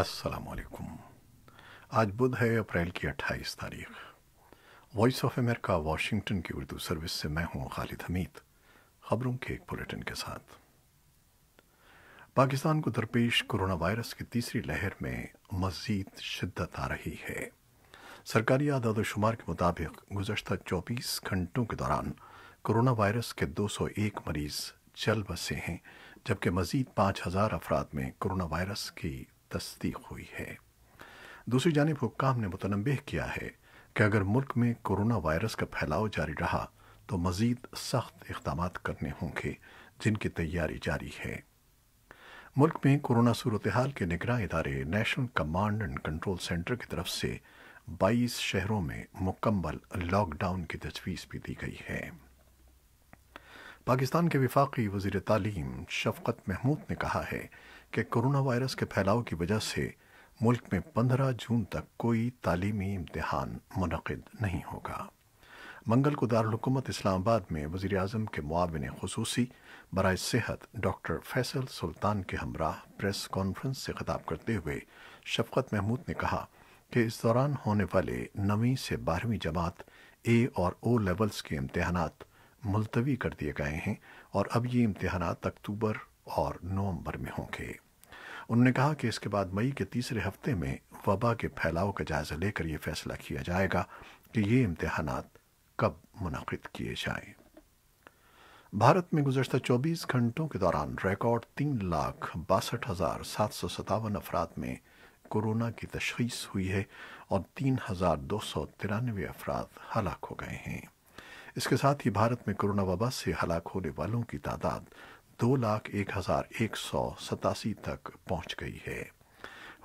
السلام علیکم آج بدھ ہے اپریل کی اٹھائیس تاریخ وائس آف امریکہ واشنگٹن کی اردو سروس سے میں ہوں خالد حمید خبروں کے کے ایک ساتھ پاکستان کو درپیش کرونا وائرس کی تیسری لہر میں مزید شدت آ رہی ہے سرکاری اعداد و شمار کے مطابق گزشتہ چوبیس گھنٹوں کے دوران کرونا وائرس کے دو سو ایک مریض چل بسے ہیں جبکہ مزید پانچ ہزار افراد میں کرونا وائرس کی تصدیق ہوئی ہے دوسری جانب حکام نے متنبع کیا ہے کہ اگر ملک میں کرونا وائرس کا پھیلاؤ جاری رہا تو مزید سخت اقدامات کرنے ہوں گے جن کی تیاری جاری ہے ملک میں کرونا صورتحال کے نگراں ادارے national command and control centre کی طرف سے بائیس شہروں میں مکمل لاک ڈاؤن کی تجویز بھی دی گئی ہے پاکستان کے وفاقی وزیر تعلیم شفقت محمود نے کہا ہے کہ کرونا وائرس کے پھیلاؤ کی وجہ سے ملک میں پندرہ جون تک کوئی تعلیمی امتحان منعقد نہیں ہوگا منگل کو دارالحکومت اسلام آباد میں وزیر اعظم کے معاون خصوصی برائے صحت ڈاکٹر فیصل سلطان کے ہمراہ پریس کانفرنس سے خطاب کرتے ہوئے شفقت محمود نے کہا کہ اس دوران ہونے والے نویں سے بارہویں جماعت اے اور او لیولز کے امتحانات ملتوی کر دیے گئے ہیں اور اب یہ امتحانات اکتوبر اور نومبر میں ہوں گے انہوں نے کہا کہ اس کے بعد مئی کے تیسرے ہفتے میں وبا کے پھیلاؤ کا جائزہ لے کر یہ فیصلہ کیا جائے گا کہ یہ امتحانات کب منعقد کیے جائیں بھارت میں گزشتہ چوبیس گھنٹوں کے دوران ریکارڈ تین لاکھ باسٹھ ہزار سات سو ستاون افراد میں کورونا کی تشخیص ہوئی ہے اور تین ہزار دو سو ترانوے افراد ہلاک ہو گئے ہیں اس کے ساتھ ہی بھارت میں کورونا وبا سے ہلاک ہونے والوں کی تعداد دو لاکھ ایک ہزار ایک سو ستاسی تک پہنچ گئی ہے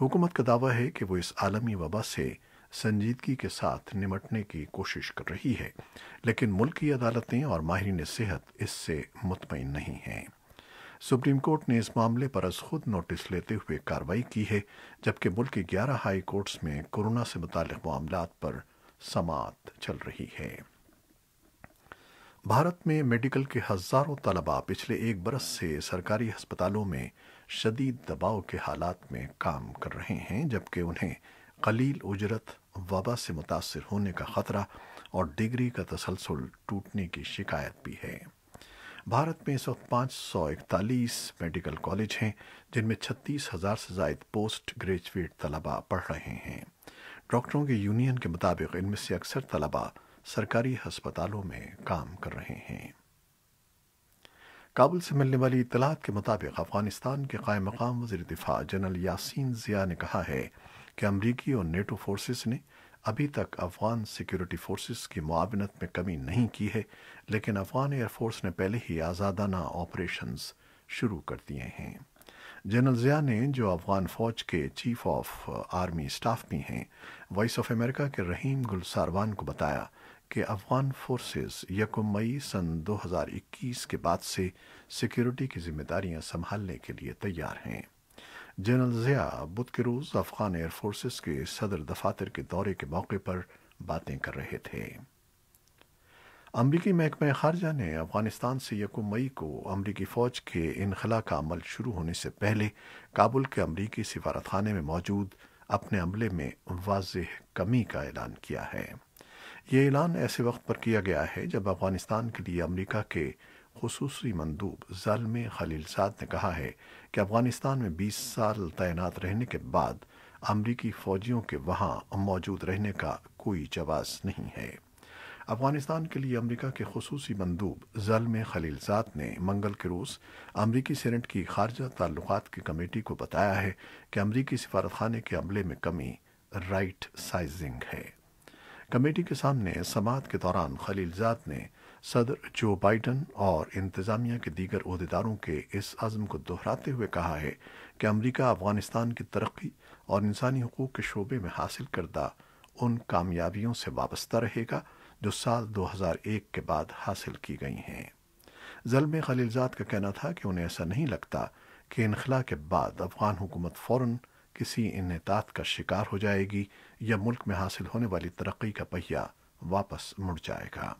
حکومت کا دعویٰ ہے کہ وہ اس عالمی وبا سے سنجیدگی کے ساتھ نمٹنے کی کوشش کر رہی ہے لیکن ملک کی عدالتیں اور ماہرین صحت اس سے مطمئن نہیں ہیں سپریم کورٹ نے اس معاملے پر از خود نوٹس لیتے ہوئے کاروائی کی ہے جبکہ ملک کے گیارہ ہائی کورٹس میں کورونا سے متعلق معاملات پر سماعت چل رہی ہے بھارت میں میڈیکل کے ہزاروں طلبہ پچھلے ایک برس سے سرکاری ہسپتالوں میں شدید دباؤ کے حالات میں کام کر رہے ہیں جبکہ انہیں قلیل اجرت وبا سے متاثر ہونے کا خطرہ اور ڈگری کا تسلسل ٹوٹنے کی شکایت بھی ہے بھارت میں اس وقت پانچ سو اکتالیس میڈیکل کالج ہیں جن میں چھتیس ہزار سے زائد پوسٹ گریجویٹ طلبہ پڑھ رہے ہیں ڈاکٹروں کے یونین کے مطابق ان میں سے اکثر طلباء سرکاری ہسپتالوں میں کام کر رہے ہیں کابل سے ملنے والی اطلاعات کے مطابق افغانستان کے قائم مقام وزیر دفاع جنرل یاسین ضیاء نے کہا ہے کہ امریکی اور نیٹو فورسز نے ابھی تک افغان سیکیورٹی فورسز کی معاونت میں کمی نہیں کی ہے لیکن افغان ایئر فورس نے پہلے ہی آزادانہ آپریشنز شروع کر دیے ہیں جنرل ضیاء نے جو افغان فوج کے چیف آف آرمی اسٹاف بھی ہیں وائس آف امریکہ کے رحیم گل ساروان کو بتایا کہ افغان فورسز یکم مئی سن دو ہزار اکیس کے بعد سے سیکیورٹی کی ذمہ داریاں سنبھالنے کے لیے تیار ہیں جنرل ضیاء بدھ کے روز افغان ایئر فورسز کے صدر دفاتر کے دورے کے موقع پر باتیں کر رہے تھے امریکی محکمہ خارجہ نے افغانستان سے یکم مئی کو امریکی فوج کے انخلا کا عمل شروع ہونے سے پہلے کابل کے امریکی سفارت خانے میں موجود اپنے عملے میں واضح کمی کا اعلان کیا ہے یہ اعلان ایسے وقت پر کیا گیا ہے جب افغانستان کے لیے امریکہ کے خصوصی مندوب ظالم خلیلزاد نے کہا ہے کہ افغانستان میں بیس سال تعینات رہنے کے بعد امریکی فوجیوں کے وہاں موجود رہنے کا کوئی جواز نہیں ہے افغانستان کے لیے امریکہ کے خصوصی مندوب خلیل خلیلزاد نے منگل کے روز امریکی سینٹ کی خارجہ تعلقات کی کمیٹی کو بتایا ہے کہ امریکی سفارت خانے کے عملے میں کمی رائٹ سائزنگ ہے کمیٹی کے سامنے سماعت کے دوران خلیل زاد نے صدر جو بائیڈن اور انتظامیہ کے دیگر عہدیداروں کے اس عزم کو دہراتے ہوئے کہا ہے کہ امریکہ افغانستان کی ترقی اور انسانی حقوق کے شعبے میں حاصل کردہ ان کامیابیوں سے وابستہ رہے گا جو سال دو ہزار ایک کے بعد حاصل کی گئی ہیں زلم خلیلزاد کا کہنا تھا کہ انہیں ایسا نہیں لگتا کہ انخلا کے بعد افغان حکومت فوراً کسی انعطاط کا شکار ہو جائے گی یا ملک میں حاصل ہونے والی ترقی کا پہیہ واپس مڑ جائے گا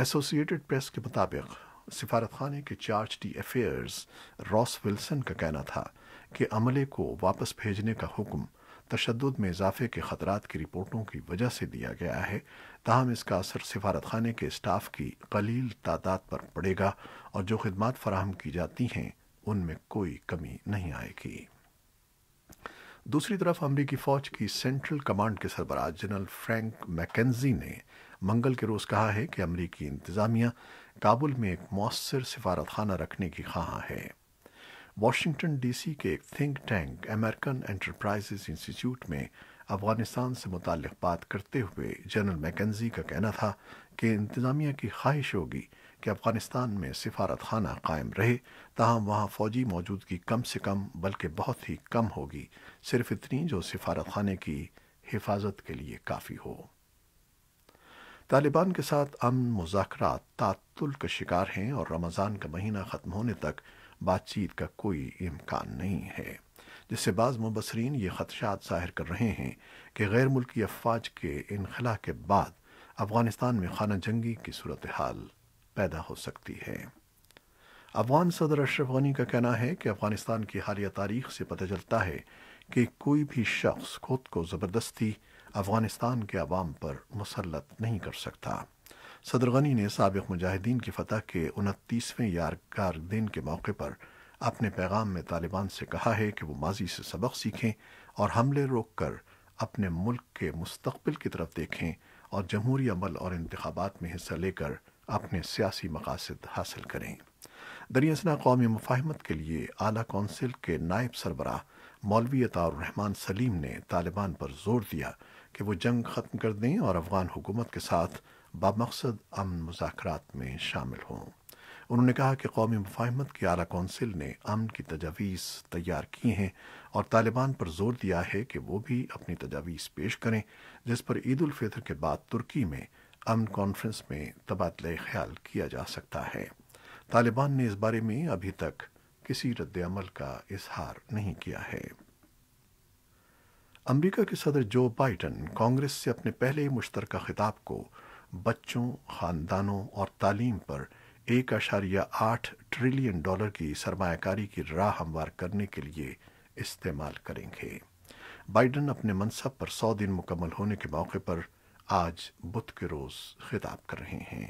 ایسوسیٹڈ پریس کے مطابق سفارت خانے کے chargé d'affaires Ross Wilson کا کہنا تھا کہ عملے کو واپس بھیجنے کا حکم تشدد میں اضافے کے خطرات کی رپورٹوں کی وجہ سے دیا گیا ہے تاہم اس کا اثر سفارت خانے کے اسٹاف کی قلیل تعداد پر پڑے گا اور جو خدمات فراہم کی جاتی ہیں ان میں کوئی کمی نہیں آئے گی دوسری طرف امریکی فوج کی سینٹرل کمانڈ کے سربراہ جنرل فرینک میکنزی نے منگل کے روز کہا ہے کہ امریکی انتظامیہ کابل میں ایک مؤثر سفارت خانہ رکھنے کی خواہاں ہے واشنگٹن ڈی سی کے ایک think tank American Enterprise Institute میں افغانستان سے متعلق بات کرتے ہوئے جنرل میکنزی کا کہنا تھا کہ انتظامیہ کی خواہش ہوگی کہ افغانستان میں سفارت خانہ قائم رہے تاہم وہاں فوجی موجودگی کم سے کم بلکہ بہت ہی کم ہوگی صرف اتنی جو سفارت خانے کی حفاظت کے لیے کافی ہو طالبان کے ساتھ امن مذاکرات تعطل کا شکار ہیں اور رمضان کا مہینہ ختم ہونے تک بات چیت کا کوئی امکان نہیں ہے جس سے بعض مبصرین یہ خدشات ظاہر کر رہے ہیں کہ غیر ملکی افواج کے انخلا کے بعد افغانستان میں خانہ جنگی کی صورتحال پیدا ہو سکتی ہے افغان صدر اشرف غنی کا کہنا ہے کہ افغانستان کی حالیہ تاریخ سے پتہ چلتا ہے کہ کوئی بھی شخص خود کو زبردستی افغانستان کے عوام پر مسلط نہیں کر سکتا صدر غنی نے سابق مجاہدین کی فتح کے انتیسویں یارکار دن کے موقع پر اپنے پیغام میں طالبان سے کہا ہے کہ وہ ماضی سے سبق سیکھیں اور حملے روک کر اپنے ملک کے مستقبل کی طرف دیکھیں اور جمہوری عمل اور انتخابات میں حصہ لے کر اپنے سیاسی مقاصد حاصل کریں دریاسنا قومی مفاہمت کے لیے اعلیٰ کونسل کے نائب سربراہ مولوی عطا الرحمان سلیم نے طالبان پر زور دیا کہ وہ جنگ ختم کر دیں اور افغان حکومت کے ساتھ بامقصد امن مذاکرات میں شامل ہوں انہوں نے کہا کہ قومی مفاہمت کی اعلیٰ کونسل نے امن کی تجاویز تیار کی ہیں اور طالبان پر زور دیا ہے کہ وہ بھی اپنی تجاویز پیش کریں جس پر عید الفطر کے بعد ترکی میں امن کانفرنس میں تبادلہ خیال کیا جا سکتا ہے طالبان نے اس بارے میں ابھی تک کسی رد عمل کا اظہار نہیں کیا ہے امریکہ کے صدر جو بائیڈن کانگریس سے اپنے پہلے مشترکہ خطاب کو بچوں خاندانوں اور تعلیم پر ایک اشاریہ آٹھ ٹریلین ڈالر کی سرمایہ کاری کی راہ ہموار کرنے کے لیے استعمال کریں گے بائیڈن اپنے منصب پر سو دن مکمل ہونے کے موقع پر آج بدھ کے روز خطاب کر رہے ہیں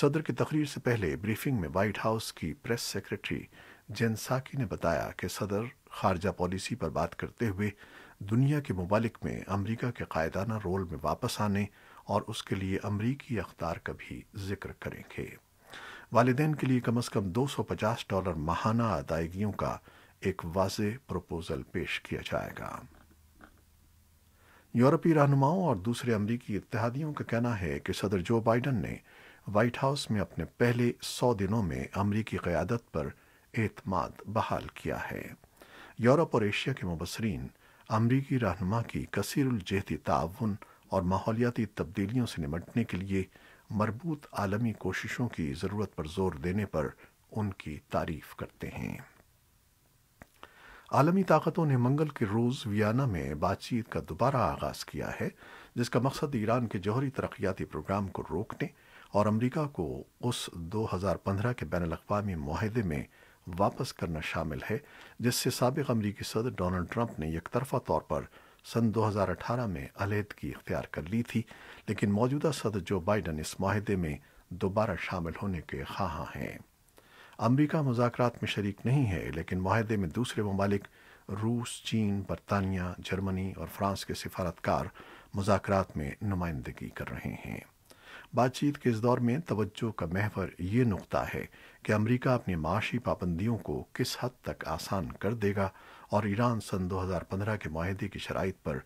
صدر کی تقریر سے پہلے بریفنگ میں وائٹ ہاؤس کی پریس سیکرٹری ساکی نے بتایا کہ صدر خارجہ پالیسی پر بات کرتے ہوئے دنیا کے ممالک میں امریکہ کے قائدانہ رول میں واپس آنے اور اس کے لیے امریکی اختار کا بھی ذکر کریں گے والدین کے لیے کم از کم دو سو پچاس ڈالر ماہانہ ادائیگیوں کا ایک واضح پروپوزل پیش کیا جائے گا یورپی رہنماؤں اور دوسرے امریکی اتحادیوں کا کہنا ہے کہ صدر جو بائیڈن نے وائٹ ہاؤس میں اپنے پہلے سو دنوں میں امریکی قیادت پر اعتماد بحال کیا ہے یورپ اور ایشیا کے مبصرین امریکی رہنما کی کثیر الجہتی تعاون اور ماحولیاتی تبدیلیوں سے نمٹنے کے لیے مربوط عالمی کوششوں کی ضرورت پر زور دینے پر ان کی تعریف کرتے ہیں عالمی طاقتوں نے منگل کے روز ویانا میں بات چیت کا دوبارہ آغاز کیا ہے جس کا مقصد ایران کے جوہری ترقیاتی پروگرام کو روکنے اور امریکہ کو اس دو ہزار پندرہ کے بین الاقوامی معاہدے میں واپس کرنا شامل ہے جس سے سابق امریکی صدر ڈونلڈ ٹرمپ نے یک طرفہ طور پر سن دو ہزار اٹھارہ میں علیحدگی اختیار کر لی تھی لیکن موجودہ صدر جو بائیڈن اس معاہدے میں دوبارہ شامل ہونے کے خواہاں ہیں امریکہ مذاکرات میں شریک نہیں ہے لیکن معاہدے میں دوسرے ممالک روس چین برطانیہ جرمنی اور فرانس کے سفارتکار مذاکرات میں نمائندگی کر رہے ہیں بات چیت کے اس دور میں توجہ کا محور یہ نقطہ ہے کہ امریکہ اپنی معاشی پابندیوں کو کس حد تک آسان کر دے گا اور ایران سن دو ہزار پندرہ کے معاہدے کی شرائط پر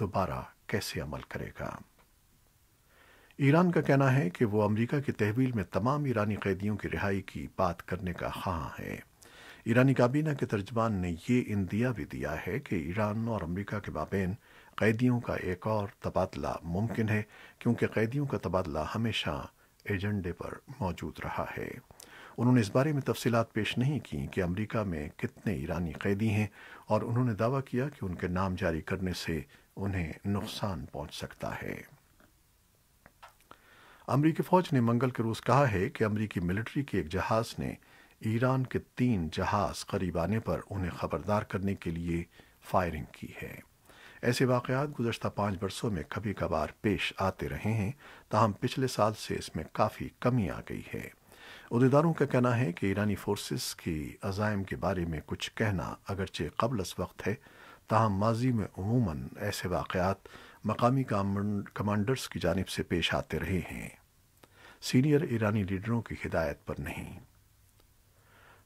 دوبارہ کیسے عمل کرے گا ایران کا کہنا ہے کہ وہ امریکہ کی تحویل میں تمام ایرانی قیدیوں کی رہائی کی بات کرنے کا خواہاں ہے ایرانی کابینہ کے ترجمان نے یہ اندیہ بھی دیا ہے کہ ایران اور امریکہ کے مابین قیدیوں کا ایک اور تبادلہ ممکن ہے کیونکہ قیدیوں کا تبادلہ ہمیشہ ایجنڈے پر موجود رہا ہے انہوں نے اس بارے میں تفصیلات پیش نہیں کی کہ امریکہ میں کتنے ایرانی قیدی ہیں اور انہوں نے دعویٰ کیا کہ ان کے نام جاری کرنے سے انہیں نقصان پہنچ سکتا ہے امریکی فوج نے منگل کے روز کہا ہے کہ امریکی ملٹری کے ایک جہاز نے ایران کے تین جہاز قریب آنے پر انہیں خبردار کرنے کے لیے فائرنگ کی ہے ایسے واقعات گزشتہ پانچ برسوں میں کبھی کبھار پیش آتے رہے ہیں تاہم پچھلے سال سے اس میں کافی کمی آ گئی ہے عہدیداروں کا کہنا ہے کہ ایرانی فورسز کی عزائم کے بارے میں کچھ کہنا اگرچہ قبل اس وقت ہے تاہم ماضی میں عموماً ایسے واقعات مقامی کمانڈرز کی جانب سے پیش آتے رہے ہیں سینئر ایرانی لیڈروں کی ہدایت پر نہیں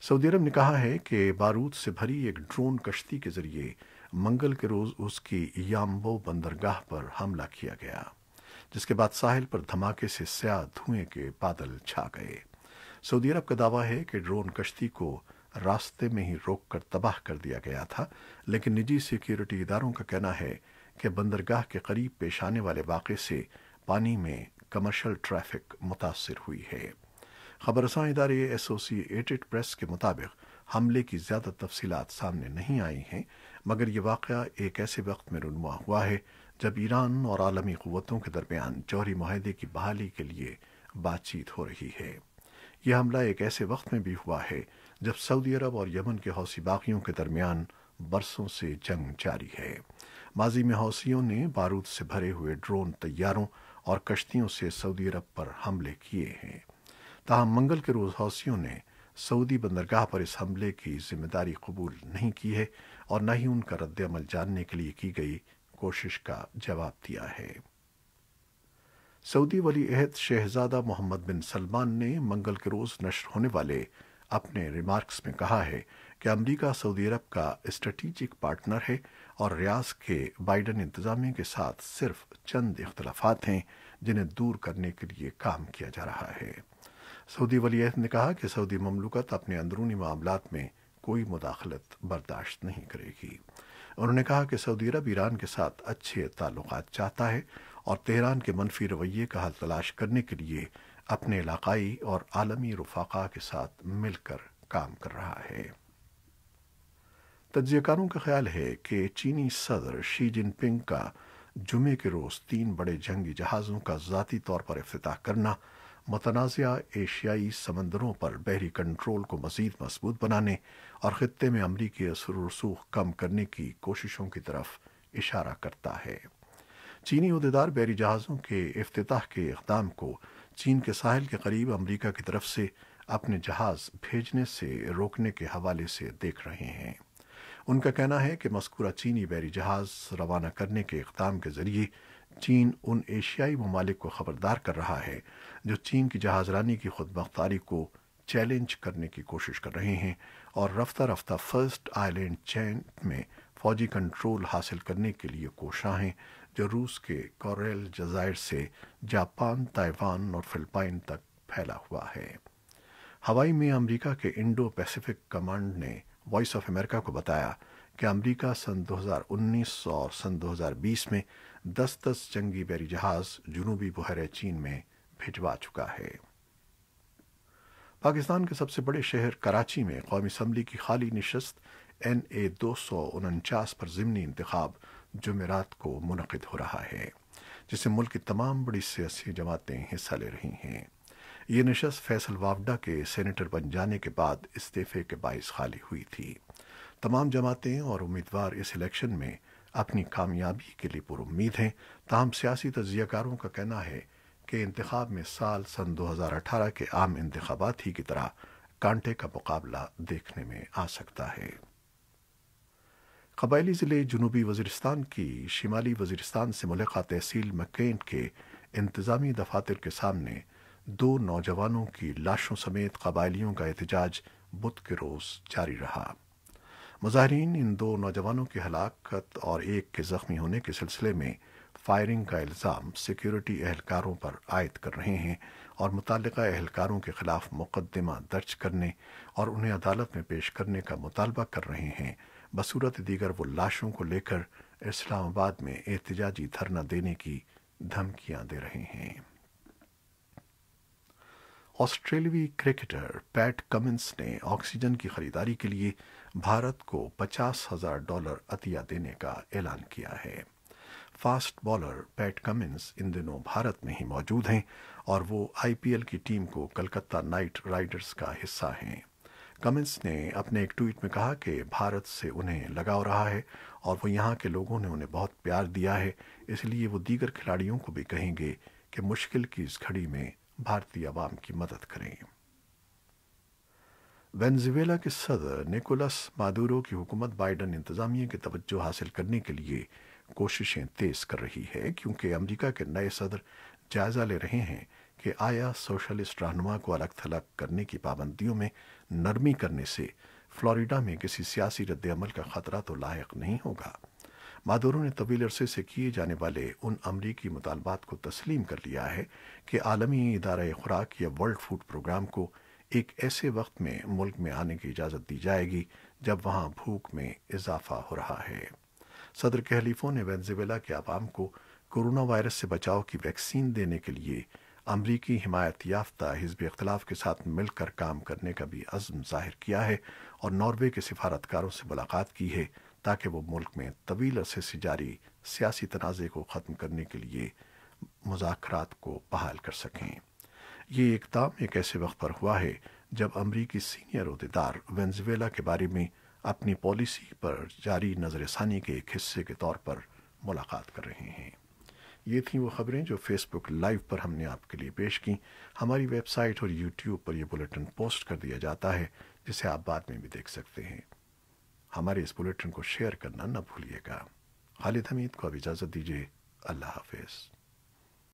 سعودی عرب نے کہا ہے کہ بارود سے بھری ایک ڈرون کشتی کے ذریعے منگل کے روز اس کی یامبو بندرگاہ پر حملہ کیا گیا جس کے بعد ساحل پر دھماکے سے سیاہ دھوئیں کے بادل چھا گئے سعودی عرب کا دعویٰ ہے کہ ڈرون کشتی کو راستے میں ہی روک کر تباہ کر دیا گیا تھا لیکن نجی سیکیورٹی اداروں کا کہنا ہے کہ بندرگاہ کے قریب پیش آنے والے واقعے سے پانی میں کمرشل ٹریفک متاثر ہوئی ہے خبرساں ادارے ایسوسی ایٹڈ پریس کے مطابق حملے کی زیادہ تفصیلات سامنے نہیں آئی ہیں مگر یہ واقعہ ایک ایسے وقت میں رونما ہوا ہے جب ایران اور عالمی قوتوں کے درمیان جوہری معاہدے کی بحالی کے لیے بات چیت ہو رہی ہے یہ حملہ ایک ایسے وقت میں بھی ہوا ہے جب سعودی عرب اور یمن کے حوثی باغیوں کے درمیان برسوں سے جنگ جاری ہے ماضی میں حوثیوں نے بارود سے بھرے ہوئے ڈرون تیاروں اور کشتیوں سے سعودی عرب پر حملے کیے ہیں تاہم منگل کے روز حوثیوں نے سعودی بندرگاہ پر اس حملے کی ذمہ داری قبول نہیں کی ہے اور نہ ہی ان کا رد عمل جاننے کے لیے کی گئی کوشش کا جواب دیا ہے سعودی ولی عہد شہزادہ محمد بن سلمان نے منگل کے روز نشر ہونے والے اپنے ریمارکس میں کہا ہے کہ امریکہ سعودی عرب کا اسٹریٹیجک پارٹنر ہے اور ریاض کے بائیڈن انتظامیہ کے ساتھ صرف چند اختلافات ہیں جنہیں دور کرنے کے لیے کام کیا جا رہا ہے سعودی ولی عہد نے کہا کہ سعودی مملکت اپنے اندرونی معاملات میں کوئی مداخلت برداشت نہیں کرے گی انہوں نے کہا کہ سعودی عرب ایران کے ساتھ اچھے تعلقات چاہتا ہے اور تہران کے منفی رویے کا حل تلاش کرنے کے لیے اپنے علاقائی اور عالمی رفاقہ کے ساتھ مل کر کام کر رہا ہے تجزیہ کاروں کا خیال ہے کہ چینی صدر شی جن پنگ کا جمعے کے روز تین بڑے جنگی جہازوں کا ذاتی طور پر افتتاح کرنا متنازعہ ایشیائی سمندروں پر بحری کنٹرول کو مزید مضبوط بنانے اور خطے میں امریکی اثر و رسوخ کم کرنے کی کوششوں کی طرف اشارہ کرتا ہے چینی عہدیدار بحری جہازوں کے افتتاح کے اقدام کو چین کے ساحل کے قریب امریکہ کی طرف سے اپنے جہاز بھیجنے سے روکنے کے حوالے سے دیکھ رہے ہیں ان کا کہنا ہے کہ مذکورہ چینی بحری جہاز روانہ کرنے کے اقدام کے ذریعے چین ان ایشیائی ممالک کو خبردار کر رہا ہے جو چین کی جہاز رانی کی خود مختاری کو چیلنج کرنے کی کوشش کر رہے ہیں اور رفتہ رفتہ فرسٹ آئی لینڈ چین میں فوجی کنٹرول حاصل کرنے کے لیے کوشاں ہیں جو روس کے کوریل جزائر سے جاپان تائیوان اور فلپائن تک پھیلا ہوا ہے ہوائی میں امریکہ کے انڈو پیسیفک کمانڈ نے وائس آف امریکہ کو بتایا کہ امریکہ سن دو ہزار انیس اور سن دو ہزار بیس میں دس دس جنگی بیری جہاز جنوبی بحر چین میں بھجوا چکا ہے پاکستان کے سب سے بڑے شہر کراچی میں قومی اسمبلی کی خالی نشست این اے دو سو انچاس پر ضمنی انتخاب جمعرات کو منعقد ہو رہا ہے جسے ملک کی تمام بڑی سیاسی جماعتیں حصہ لے رہی ہیں یہ نشست فیصل واوڈا کے سینیٹر بن جانے کے بعد استعفے کے باعث خالی ہوئی تھی تمام جماعتیں اور امیدوار اس الیکشن میں اپنی کامیابی کے لیے پر امید ہیں تاہم سیاسی تجزیہ کاروں کا کہنا ہے کہ انتخاب میں سال سن دو ہزار اٹھارہ کے عام انتخابات ہی کی طرح کانٹے کا مقابلہ دیکھنے میں آ سکتا ہے قبائلی ضلع جنوبی وزیرستان کی شمالی وزیرستان سے ملحقہ تحصیل مکین کے انتظامی دفاتر کے سامنے دو نوجوانوں کی لاشوں سمیت قبائلیوں کا احتجاج بدھ کے روز جاری رہا مظاہرین ان دو نوجوانوں کی ہلاکت اور ایک کے زخمی ہونے کے سلسلے میں فائرنگ کا الزام سیکیورٹی اہلکاروں پر عائد کر رہے ہیں اور متعلقہ اہلکاروں کے خلاف مقدمہ درج کرنے اور انہیں عدالت میں پیش کرنے کا مطالبہ کر رہے ہیں بصورت دیگر وہ لاشوں کو لے کر اسلام آباد میں احتجاجی دھرنا دینے کی دھمکیاں دے رہے ہیں آسٹریلوی کرکٹر پیٹ کمنس نے آکسیجن کی خریداری کے لیے بھارت کو پچاس ہزار ڈالر عطیہ دینے کا اعلان کیا ہے فاسٹ بالر پیٹ کمنس ان دنوں بھارت میں ہی موجود ہیں اور وہ آئی پی ایل کی ٹیم کو کلکتہ نائٹ رائیڈرز کا حصہ ہیں کمنس نے اپنے ایک ٹویٹ میں کہا کہ بھارت سے انہیں لگاؤ رہا ہے اور وہ یہاں کے لوگوں نے انہیں بہت پیار دیا ہے اس لیے وہ دیگر کھلاڑیوں کو بھی کہیں گے کہ مشکل کی اس گھڑی میں بھارتی عوام کی مدد کریں وینزویلا کے صدر نیکولس مادورو کی حکومت بائیڈن انتظامیہ کی توجہ حاصل کرنے کے لیے کوششیں تیز کر رہی ہے کیونکہ امریکہ کے نئے صدر جائزہ لے رہے ہیں کہ آیا سوشلسٹ رہنما کو الگ تھلگ کرنے کی پابندیوں میں نرمی کرنے سے فلوریڈا میں کسی سیاسی رد عمل کا خطرہ تو لاحق نہیں ہوگا مادورو نے طویل عرصے سے کیے جانے والے ان امریکی مطالبات کو تسلیم کر لیا ہے کہ عالمی ادارہ خوراک یا ورلڈ فوڈ پروگرام کو ایک ایسے وقت میں ملک میں آنے کی اجازت دی جائے گی جب وہاں بھوک میں اضافہ ہو رہا ہے صدر کہلیفوں نے وینزویلا کے عوام کو کرونا وائرس سے بچاؤ کی ویکسین دینے کے لیے امریکی حمایت یافتہ حزب اختلاف کے ساتھ مل کر کام کرنے کا بھی عزم ظاہر کیا ہے اور ناروے کے سفارتکاروں سے ملاقات کی ہے تاکہ وہ ملک میں طویل عرصے سے جاری سیاسی تنازع کو ختم کرنے کے لیے مذاکرات کو بحال کر سکیں یہ اقدام ایک ایسے وقت پر ہوا ہے جب امریکی سینئر عہدیدار وینزویلا کے بارے میں اپنی پالیسی پر جاری نظر ثانی کے ایک حصے کے طور پر ملاقات کر رہے ہیں یہ تھیں وہ خبریں جو فیس بک لائیو پر ہم نے آپ کے لیے پیش کیں ہماری ویب سائٹ اور یوٹیوب پر یہ بلٹن پوسٹ کر دیا جاتا ہے جسے آپ بعد میں بھی دیکھ سکتے ہیں ہمارے اس بلیٹن کو شیئر کرنا نہ بھولیے گا خالد حمید کو اب اجازت دیجیے اللہ حافظ